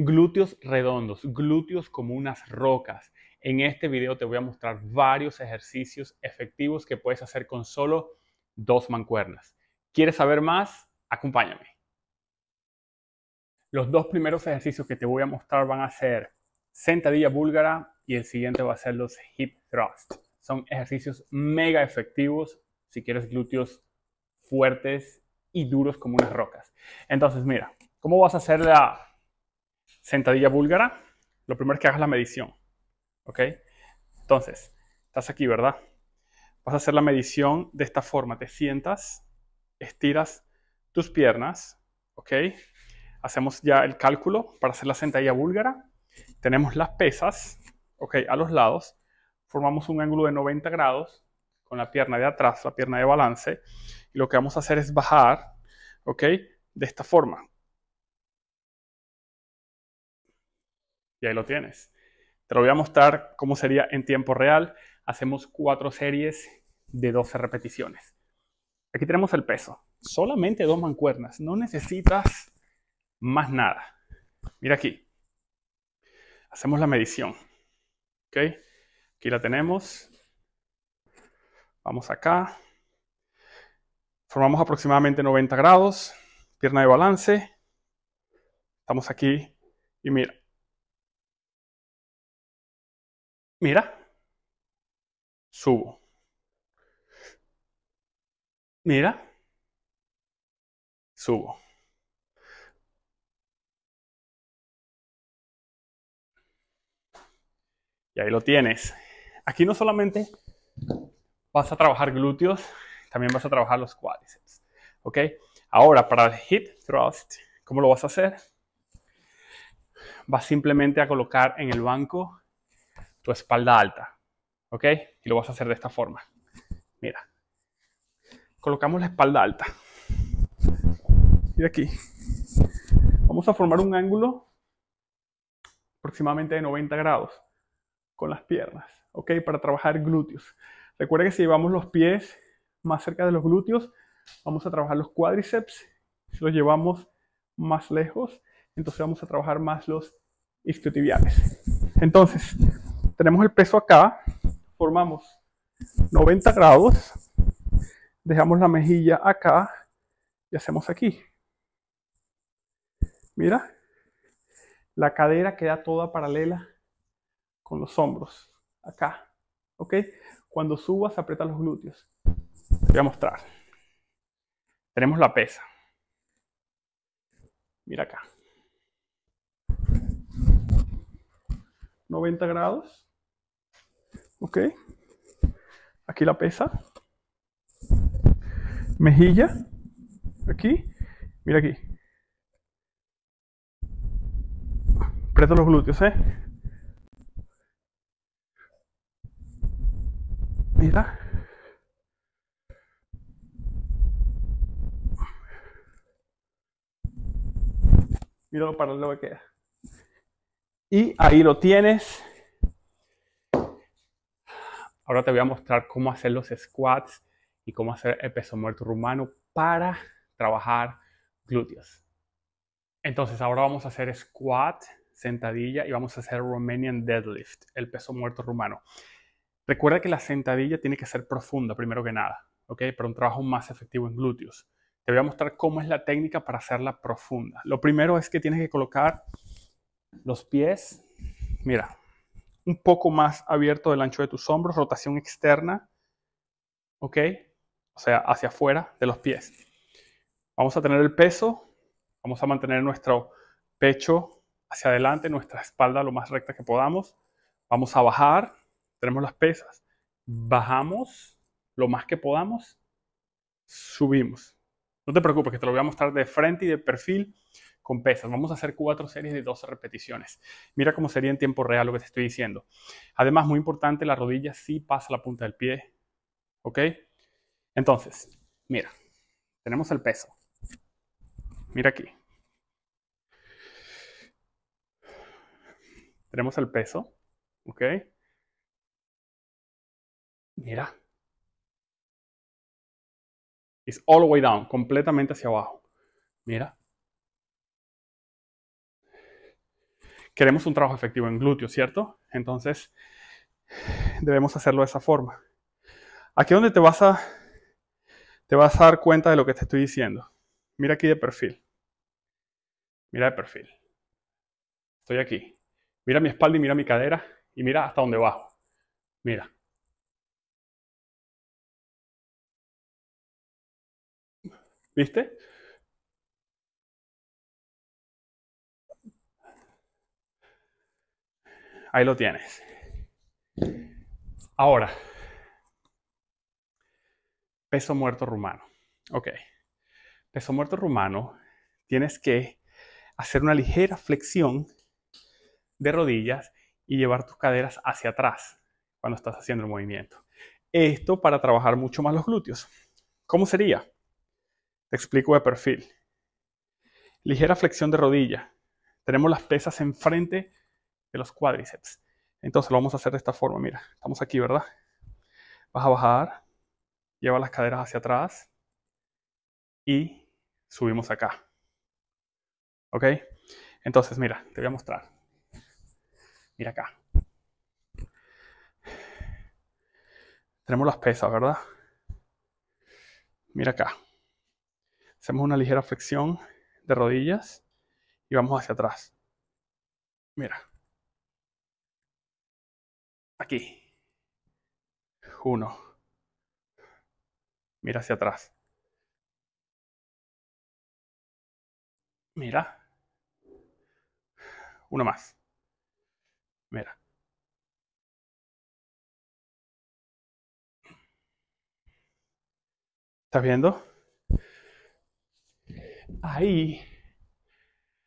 Glúteos redondos, glúteos como unas rocas. En este video te voy a mostrar varios ejercicios efectivos que puedes hacer con solo dos mancuernas. ¿Quieres saber más? Acompáñame. Los dos primeros ejercicios que te voy a mostrar van a ser sentadilla búlgara y el siguiente va a ser los hip thrust. Son ejercicios mega efectivos si quieres glúteos fuertes y duros como unas rocas. Entonces, mira, ¿cómo vas a hacer la sentadilla búlgara, lo primero que hagas la medición. ¿Ok? Entonces, estás aquí, ¿verdad? Vas a hacer la medición de esta forma. Te sientas, estiras tus piernas, ¿ok? Hacemos ya el cálculo para hacer la sentadilla búlgara. Tenemos las pesas, ¿ok? A los lados. Formamos un ángulo de 90 grados con la pierna de atrás, la pierna de balance. Y lo que vamos a hacer es bajar, ¿ok? De esta forma. Y ahí lo tienes. Te lo voy a mostrar cómo sería en tiempo real. Hacemos cuatro series de 12 repeticiones. Aquí tenemos el peso. Solamente dos mancuernas. No necesitas más nada. Mira aquí. Hacemos la medición. ¿Ok? Aquí la tenemos. Vamos acá. Formamos aproximadamente 90 grados. Pierna de balance. Estamos aquí. Y mira, Mira. Subo. Mira. Subo. Y ahí lo tienes. Aquí no solamente vas a trabajar glúteos, también vas a trabajar los cuádriceps. ¿Ok? Ahora, para el hip thrust, ¿cómo lo vas a hacer? Vas simplemente a colocar en el banco tu espalda alta. ¿Ok? Y lo vas a hacer de esta forma. Mira. Colocamos la espalda alta. Y aquí. Vamos a formar un ángulo aproximadamente de 90 grados con las piernas. ¿Ok? Para trabajar glúteos. Recuerda que si llevamos los pies más cerca de los glúteos, vamos a trabajar los cuádriceps. Si los llevamos más lejos, entonces vamos a trabajar más los isquiotibiales. Entonces, tenemos el peso acá, formamos 90 grados, dejamos la mejilla acá y hacemos aquí. Mira, la cadera queda toda paralela con los hombros, acá, ¿ok? Cuando subas, aprieta los glúteos. Te voy a mostrar. Tenemos la pesa. Mira acá. 90 grados. ¿ok? Aquí la pesa. Mejilla, aquí, mira aquí. preto los glúteos, ¿eh? Mira. Mira lo paralelo que queda. Y ahí lo tienes. Ahora te voy a mostrar cómo hacer los squats y cómo hacer el peso muerto rumano para trabajar glúteos. Entonces ahora vamos a hacer squat, sentadilla y vamos a hacer Romanian deadlift, el peso muerto rumano. Recuerda que la sentadilla tiene que ser profunda primero que nada, ¿ok? Para un trabajo más efectivo en glúteos. Te voy a mostrar cómo es la técnica para hacerla profunda. Lo primero es que tienes que colocar los pies, mira, un poco más abierto del ancho de tus hombros, rotación externa, ¿ok? O sea, hacia afuera de los pies. Vamos a tener el peso, vamos a mantener nuestro pecho hacia adelante, nuestra espalda lo más recta que podamos. Vamos a bajar, tenemos las pesas, bajamos lo más que podamos, subimos. No te preocupes, que te lo voy a mostrar de frente y de perfil con pesas. Vamos a hacer cuatro series de 12 repeticiones. Mira cómo sería en tiempo real lo que te estoy diciendo. Además, muy importante, la rodilla sí pasa la punta del pie. ¿Ok? Entonces, mira, tenemos el peso. Mira aquí. Tenemos el peso. ¿Ok? Mira. It's all the way down, completamente hacia abajo. Mira. queremos un trabajo efectivo en glúteo, ¿cierto? Entonces, debemos hacerlo de esa forma. Aquí es donde te vas a, te vas a dar cuenta de lo que te estoy diciendo. Mira aquí de perfil. Mira de perfil. Estoy aquí. Mira mi espalda y mira mi cadera y mira hasta dónde bajo. Mira. ¿Viste? Ahí lo tienes. Ahora, peso muerto rumano. Ok. Peso muerto rumano, tienes que hacer una ligera flexión de rodillas y llevar tus caderas hacia atrás cuando estás haciendo el movimiento. Esto para trabajar mucho más los glúteos. ¿Cómo sería? Te explico de perfil. Ligera flexión de rodilla. Tenemos las pesas enfrente de los cuádriceps. Entonces lo vamos a hacer de esta forma, mira, estamos aquí, ¿verdad? Vas a bajar, lleva las caderas hacia atrás y subimos acá. ¿Ok? Entonces, mira, te voy a mostrar. Mira acá. Tenemos las pesas, ¿verdad? Mira acá. Hacemos una ligera flexión de rodillas y vamos hacia atrás. Mira. Aquí. Uno. Mira hacia atrás. Mira. Uno más. Mira. ¿Estás viendo? Ahí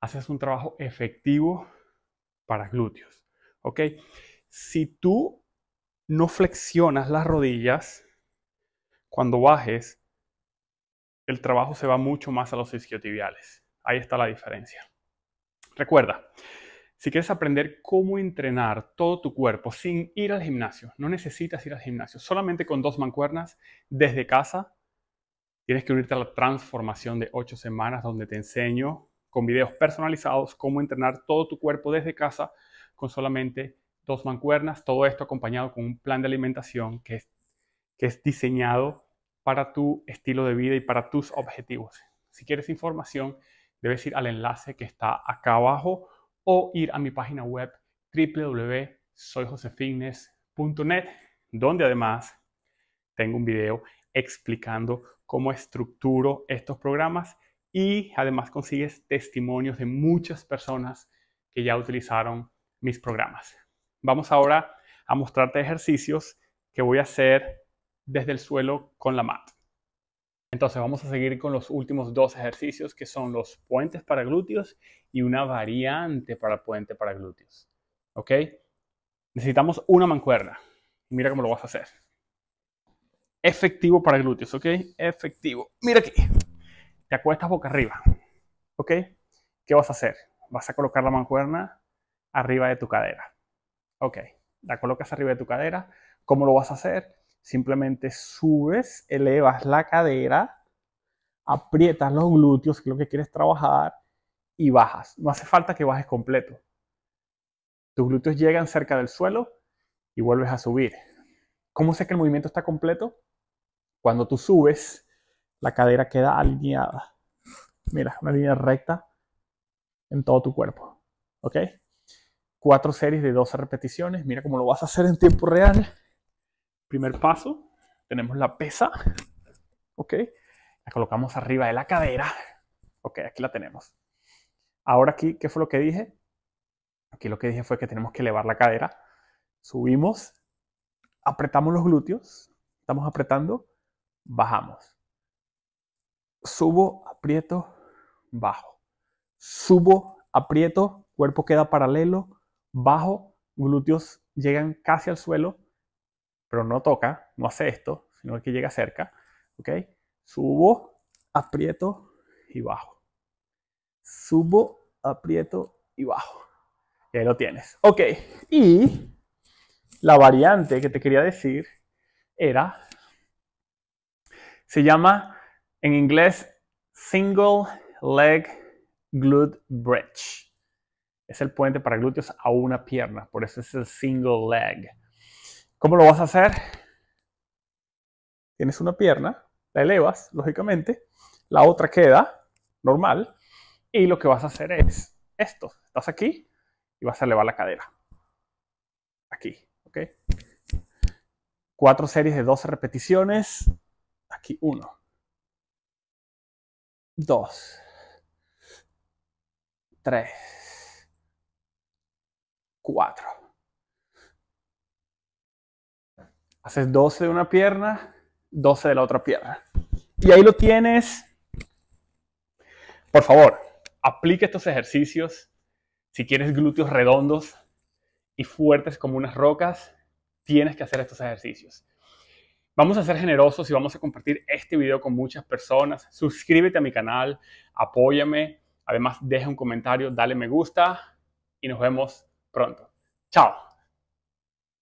haces un trabajo efectivo para glúteos. ¿Ok? si tú no flexionas las rodillas, cuando bajes, el trabajo se va mucho más a los isquiotibiales. Ahí está la diferencia. Recuerda, si quieres aprender cómo entrenar todo tu cuerpo sin ir al gimnasio, no necesitas ir al gimnasio, solamente con dos mancuernas desde casa, tienes que unirte a la transformación de ocho semanas donde te enseño con videos personalizados cómo entrenar todo tu cuerpo desde casa con solamente dos mancuernas, todo esto acompañado con un plan de alimentación que es, diseñado para tu estilo de vida y para tus objetivos. Si quieres información, debes ir al enlace que está acá abajo o ir a mi página web www.soyjosefitness.net, donde además tengo un video explicando cómo estructuro estos programas y además consigues testimonios de muchas personas que ya utilizaron mis programas. Vamos ahora a mostrarte ejercicios que voy a hacer desde el suelo con la mat. Entonces vamos a seguir con los últimos dos ejercicios que son los puentes para glúteos y una variante para puente para glúteos. ¿Ok? Necesitamos una mancuerna. Mira cómo lo vas a hacer. Efectivo para glúteos, ¿ok? Efectivo. Mira aquí. Te acuestas boca arriba. ¿Ok? ¿Qué vas a hacer? Vas a colocar la mancuerna arriba de tu cadera. Ok, la colocas arriba de tu cadera. ¿Cómo lo vas a hacer? Simplemente subes, elevas la cadera, aprietas los glúteos, que es lo que quieres trabajar, y bajas. No hace falta que bajes completo. Tus glúteos llegan cerca del suelo y vuelves a subir. ¿Cómo sé que el movimiento está completo? Cuando tú subes, la cadera queda alineada. Mira, una línea recta en todo tu cuerpo. ¿Ok? cuatro series de 12 repeticiones. Mira cómo lo vas a hacer en tiempo real. Primer paso, tenemos la pesa. ¿Ok? La colocamos arriba de la cadera. Ok, aquí la tenemos. Ahora aquí, ¿qué fue lo que dije? Aquí lo que dije fue que tenemos que elevar la cadera. Subimos, apretamos los glúteos, estamos apretando, bajamos. Subo, aprieto, bajo. Subo, aprieto, cuerpo queda paralelo, bajo, glúteos llegan casi al suelo, pero no toca, no hace esto, sino que llega cerca, ¿ok? Subo, aprieto y bajo. Subo, aprieto y bajo. Y ahí lo tienes. Ok, y la variante que te quería decir era, se llama en inglés single leg glute bridge es el puente para glúteos a una pierna, por eso es el single leg. ¿Cómo lo vas a hacer? Tienes una pierna, la elevas, lógicamente, la otra queda normal y lo que vas a hacer es esto, estás aquí y vas a elevar la cadera. Aquí, ¿ok? Cuatro series de 12 repeticiones, aquí uno, dos, tres. 4. Haces 12 de una pierna, 12 de la otra pierna. Y ahí lo tienes. Por favor, aplique estos ejercicios. Si quieres glúteos redondos y fuertes como unas rocas, tienes que hacer estos ejercicios. Vamos a ser generosos y vamos a compartir este video con muchas personas. Suscríbete a mi canal, apóyame. Además, deja un comentario, dale me gusta y nos vemos Pronto. Tchau.